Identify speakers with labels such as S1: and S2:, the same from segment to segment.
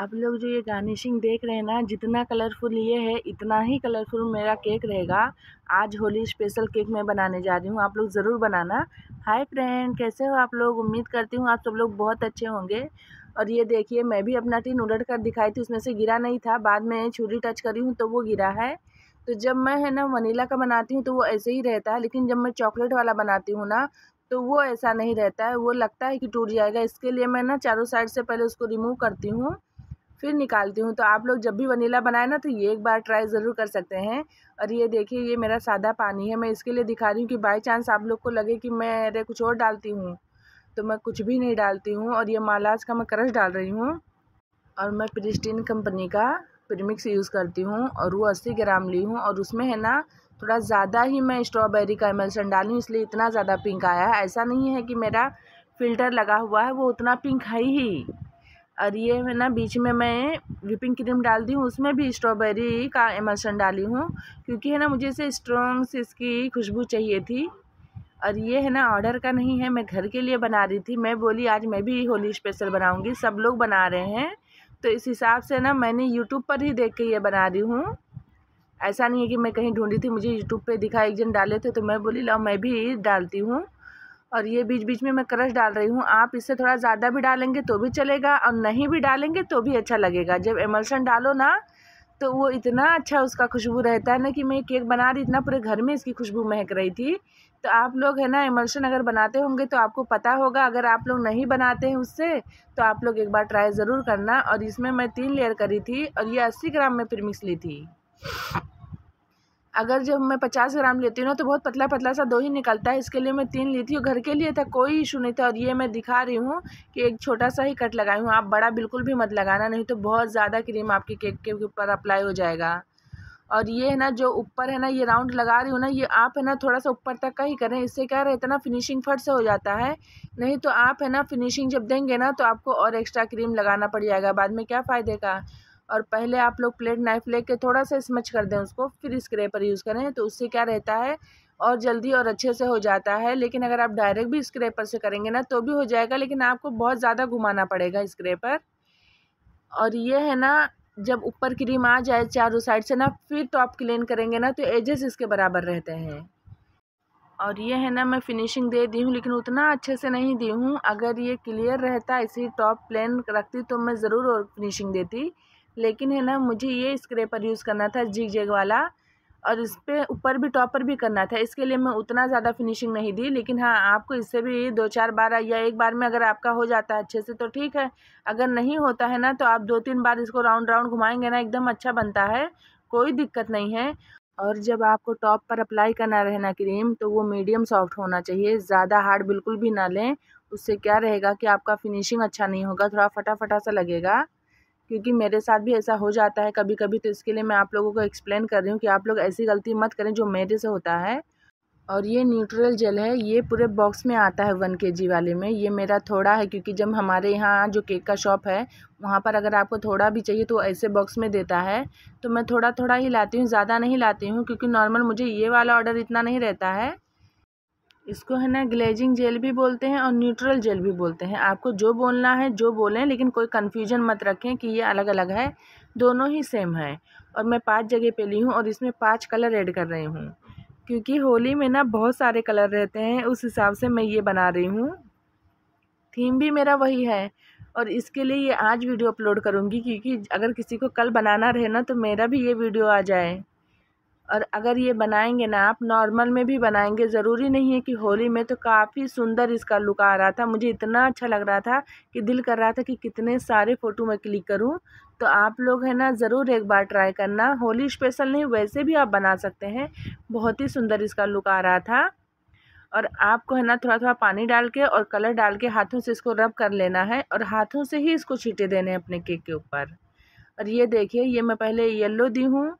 S1: आप लोग जो ये गार्निशिंग देख रहे हैं ना जितना कलरफुल ये है इतना ही कलरफुल मेरा केक रहेगा आज होली स्पेशल केक मैं बनाने जा रही हूँ आप लोग ज़रूर बनाना हाय फ्रेंड कैसे हो आप लोग उम्मीद करती हूँ आप सब लोग बहुत अच्छे होंगे और ये देखिए मैं भी अपना टीन उलट कर दिखाई थी उसमें से गिरा नहीं था बाद में छुरी टच करी हूँ तो वो गिरा है तो जब मैं है ना वनीला का बनाती हूँ तो वो ऐसे ही रहता है लेकिन जब मैं चॉकलेट वाला बनाती हूँ ना तो वो ऐसा नहीं रहता है वो लगता है कि टूट जाएगा इसके लिए मैं ना चारों साइड से पहले उसको रिमूव करती हूँ फिर निकालती हूँ तो आप लोग जब भी वनीला बनाए ना तो ये एक बार ट्राई ज़रूर कर सकते हैं और ये देखिए ये मेरा सादा पानी है मैं इसके लिए दिखा रही हूँ कि बाई चांस आप लोग को लगे कि मैं अरे कुछ और डालती हूँ तो मैं कुछ भी नहीं डालती हूँ और ये मालाज का मैं क्रश डाल रही हूँ और मैं प्रिस्टीन कंपनी का प्रीमिक्स यूज़ करती हूँ और वो अस्सी ग्राम ली हूँ और उसमें है ना थोड़ा ज़्यादा ही मैं स्ट्रॉबेरी का एमल्सन डाली हूँ इसलिए इतना ज़्यादा पिंक आया है ऐसा नहीं है कि मेरा फ़िल्टर लगा हुआ है वो उतना पिंक है ही और ये है ना बीच में मैं विपिंग क्रीम डाल दी हूँ उसमें भी स्ट्रॉबेरी का एमल्शन डाली हूँ क्योंकि है ना मुझे इसे स्ट्रॉन्ग से इसकी खुशबू चाहिए थी और ये है ना ऑर्डर का नहीं है मैं घर के लिए बना रही थी मैं बोली आज मैं भी होली स्पेशल बनाऊँगी सब लोग बना रहे हैं तो इस हिसाब से ना मैंने यूट्यूब पर ही देख के ये बना रही हूँ ऐसा नहीं है कि मैं कहीं ढूंढी थी मुझे यूट्यूब पे दिखा एक जन डाले थे तो मैं बोली लाओ मैं भी डालती हूँ और ये बीच बीच में मैं क्रश डाल रही हूँ आप इससे थोड़ा ज़्यादा भी डालेंगे तो भी चलेगा और नहीं भी डालेंगे तो भी अच्छा लगेगा जब एमल्सन डालो ना तो वो इतना अच्छा उसका खुशबू रहता है ना कि मैं केक बना रही इतना पूरे घर में इसकी खुशबू महक रही थी तो आप लोग है ना इमल्शन अगर बनाते होंगे तो आपको पता होगा अगर आप लोग नहीं बनाते हैं उससे तो आप लोग एक बार ट्राई ज़रूर करना और इसमें मैं तीन लेयर करी थी और ये अस्सी ग्राम में फिर मिक्स ली थी अगर जब मैं पचास ग्राम लेती हूँ ना तो बहुत पतला पतला सा दो ही निकलता है इसके लिए मैं तीन ली थी घर के लिए था कोई इशू नहीं था और ये मैं दिखा रही हूँ कि एक छोटा सा ही कट लगाई हूँ आप बड़ा बिल्कुल भी मत लगाना नहीं तो बहुत ज़्यादा क्रीम आपके केक के ऊपर अप्लाई हो जाएगा और ये है ना जो ऊपर है ना ये राउंड लगा रही हूँ ना ये आप है ना थोड़ा सा ऊपर तक का ही करें इससे क्या रहता है ना फिनिशिंग फट से हो जाता है नहीं तो आप है ना फिनिशिंग जब देंगे ना तो आपको और एक्स्ट्रा क्रीम लगाना पड़ जाएगा बाद में क्या फ़ायदे का और पहले आप लोग प्लेट नाइफ लेके थोड़ा सा स्मच कर दें उसको फिर स्क्रेपर यूज़ करें तो उससे क्या रहता है और जल्दी और अच्छे से हो जाता है लेकिन अगर आप डायरेक्ट भी स्क्रेपर से करेंगे ना तो भी हो जाएगा लेकिन आपको बहुत ज़्यादा घुमाना पड़ेगा स्क्रेपर और ये है ना जब ऊपर क्रीम आ जाए चारों साइड से ना फिर टॉप तो क्लीन करेंगे ना तो एजेस इसके बराबर रहते हैं और ये है ना मैं फिनिशिंग दे दी हूँ लेकिन उतना अच्छे से नहीं दी हूँ अगर ये क्लियर रहता इसी टॉप प्लेन रखती तो मैं ज़रूर और फिनिशिंग देती लेकिन है ना मुझे ये स्क्रेपर यूज़ करना था जिग जेग वाला और इस पर ऊपर भी टॉप पर भी करना था इसके लिए मैं उतना ज़्यादा फिनिशिंग नहीं दी लेकिन हाँ आपको इससे भी दो चार बार या एक बार में अगर आपका हो जाता है अच्छे से तो ठीक है अगर नहीं होता है ना तो आप दो तीन बार इसको राउंड राउंड घुमाएंगे ना एकदम अच्छा बनता है कोई दिक्कत नहीं है और जब आपको टॉप पर अप्लाई करना रहना क्रीम तो वो मीडियम सॉफ्ट होना चाहिए ज़्यादा हार्ड बिल्कुल भी ना लें उससे क्या रहेगा कि आपका फिनिशिंग अच्छा नहीं होगा थोड़ा फटाफटा सा लगेगा क्योंकि मेरे साथ भी ऐसा हो जाता है कभी कभी तो इसके लिए मैं आप लोगों को एक्सप्लेन कर रही हूँ कि आप लोग ऐसी गलती मत करें जो मेरे से होता है और ये न्यूट्रल जेल है ये पूरे बॉक्स में आता है वन के जी वाले में ये मेरा थोड़ा है क्योंकि जब हमारे यहाँ जो केक का शॉप है वहाँ पर अगर आपको थोड़ा भी चाहिए तो ऐसे बॉक्स में देता है तो मैं थोड़ा थोड़ा ही लाती हूँ ज़्यादा नहीं लाती हूँ क्योंकि नॉर्मल मुझे ये वाला ऑर्डर इतना नहीं रहता है इसको है ना ग्लेजिंग जेल भी बोलते हैं और न्यूट्रल जेल भी बोलते हैं आपको जो बोलना है जो बोलें लेकिन कोई कन्फ्यूजन मत रखें कि ये अलग अलग है दोनों ही सेम है और मैं पांच जगह पे ली हूँ और इसमें पांच कलर ऐड कर रही हूँ क्योंकि होली में ना बहुत सारे कलर रहते हैं उस हिसाब से मैं ये बना रही हूँ थीम भी मेरा वही है और इसके लिए ये आज वीडियो अपलोड करूँगी क्योंकि अगर किसी को कल बनाना रहे ना तो मेरा भी ये वीडियो आ जाए और अगर ये बनाएंगे ना आप नॉर्मल में भी बनाएंगे ज़रूरी नहीं है कि होली में तो काफ़ी सुंदर इसका लुक आ रहा था मुझे इतना अच्छा लग रहा था कि दिल कर रहा था कि कितने सारे फ़ोटो मैं क्लिक करूं तो आप लोग है ना ज़रूर एक बार ट्राई करना होली स्पेशल नहीं वैसे भी आप बना सकते हैं बहुत ही सुंदर इसका लुक आ रहा था और आपको है ना थोड़ा थोड़ा पानी डाल के और कलर डाल के हाथों से इसको रब कर लेना है और हाथों से ही इसको छीटे देने हैं अपने केक के ऊपर और ये देखिए ये मैं पहले येल्लो दी हूँ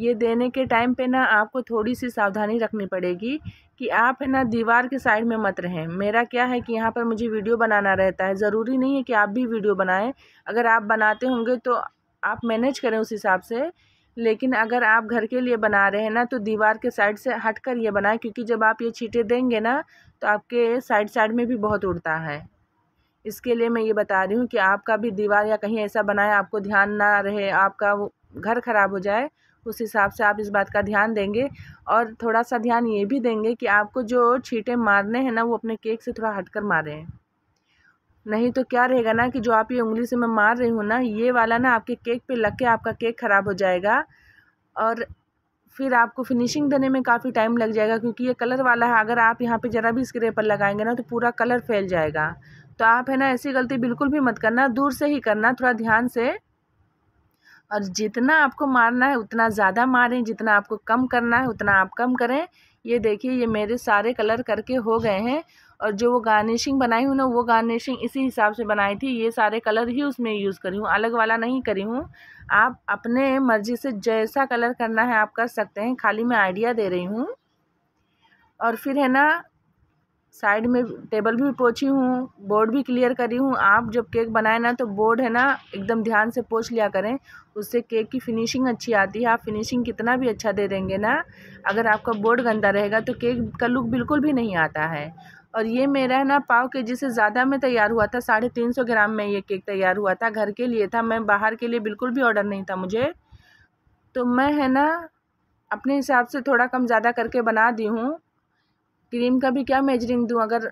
S1: ये देने के टाइम पे ना आपको थोड़ी सी सावधानी रखनी पड़ेगी कि आप है ना दीवार के साइड में मत रहें मेरा क्या है कि यहाँ पर मुझे वीडियो बनाना रहता है ज़रूरी नहीं है कि आप भी वीडियो बनाएं अगर आप बनाते होंगे तो आप मैनेज करें उस हिसाब से लेकिन अगर आप घर के लिए बना रहे हैं ना तो दीवार के साइड से हट कर ये बनाएं क्योंकि जब आप ये छीटे देंगे ना तो आपके साइड साइड में भी बहुत उड़ता है इसके लिए मैं ये बता रही हूँ कि आपका भी दीवार या कहीं ऐसा बनाए आपको ध्यान ना रहे आपका घर ख़राब हो जाए उस हिसाब से आप इस बात का ध्यान देंगे और थोड़ा सा ध्यान ये भी देंगे कि आपको जो छींटे मारने हैं ना वो अपने केक से थोड़ा हट कर मारें नहीं तो क्या रहेगा ना कि जो आप ये उंगली से मैं मार रही हूँ ना ये वाला ना आपके केक पे लग के आपका केक ख़राब हो जाएगा और फिर आपको फिनिशिंग देने में काफ़ी टाइम लग जाएगा क्योंकि ये कलर वाला है अगर आप यहाँ पर ज़रा भी स्क्रे पर लगाएंगे ना तो पूरा कलर फैल जाएगा तो आप है ना ऐसी गलती बिल्कुल भी मत करना दूर से ही करना थोड़ा ध्यान से और जितना आपको मारना है उतना ज़्यादा मारें जितना आपको कम करना है उतना आप कम करें ये देखिए ये मेरे सारे कलर करके हो गए हैं और जो वो गार्निशिंग बनाई हूँ ना वो गार्निशिंग इसी हिसाब से बनाई थी ये सारे कलर ही उसमें यूज़ करी हूँ अलग वाला नहीं करी हूँ आप अपने मर्ज़ी से जैसा कलर करना है आप कर सकते हैं खाली मैं आइडिया दे रही हूँ और फिर है ना साइड में टेबल भी पोछी हूँ बोर्ड भी क्लियर करी हूँ आप जब केक बनाए ना तो बोर्ड है ना एकदम ध्यान से पोछ लिया करें उससे केक की फिनिशिंग अच्छी आती है आप फिनिशिंग कितना भी अच्छा दे देंगे ना अगर आपका बोर्ड गंदा रहेगा तो केक का लुक बिल्कुल भी नहीं आता है और ये मेरा है ना पाव के जी से ज़्यादा में तैयार हुआ था साढ़े तीन सौ ग्राम में ये केक तैयार हुआ था घर के लिए था मैं बाहर के लिए बिल्कुल भी ऑर्डर नहीं था मुझे तो मैं है ना अपने हिसाब से थोड़ा कम ज़्यादा करके बना दी हूँ क्रीम का भी क्या मेजरिंग दूँ अगर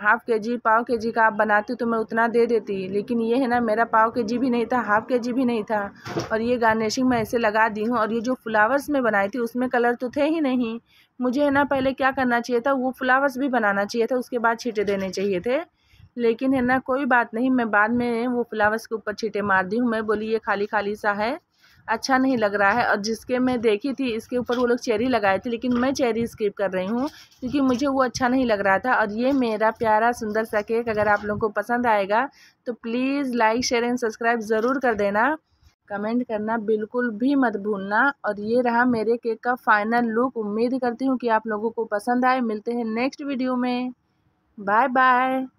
S1: हाफ़ के जी पाव के जी का आप बनाती तो मैं उतना दे देती लेकिन ये है ना मेरा पाव के जी भी नहीं था हाफ़ के जी भी नहीं था और ये गार्निशिंग मैं ऐसे लगा दी हूँ और ये जो फ्लावर्स में बनाई थी उसमें कलर तो थे ही नहीं मुझे है ना पहले क्या करना चाहिए था वो फ्लावर्स भी बनाना चाहिए था उसके बाद छीटे देने चाहिए थे लेकिन है ना कोई बात नहीं मैं बाद में वो फ्लावर्स के ऊपर छीटे मार दी हूँ मैं बोली ये खाली खाली सा है अच्छा नहीं लग रहा है और जिसके मैं देखी थी इसके ऊपर वो लोग चेरी लगाए थे लेकिन मैं चेरी स्किप कर रही हूँ क्योंकि मुझे वो अच्छा नहीं लग रहा था और ये मेरा प्यारा सुंदर सा केक अगर आप लोगों को पसंद आएगा तो please like share and subscribe ज़रूर कर देना कमेंट करना बिल्कुल भी मत भूलना और ये रहा मेरे केक का फाइनल लुक उम्मीद करती हूँ कि आप लोगों को पसंद आए मिलते हैं नेक्स्ट वीडियो में बाय बाय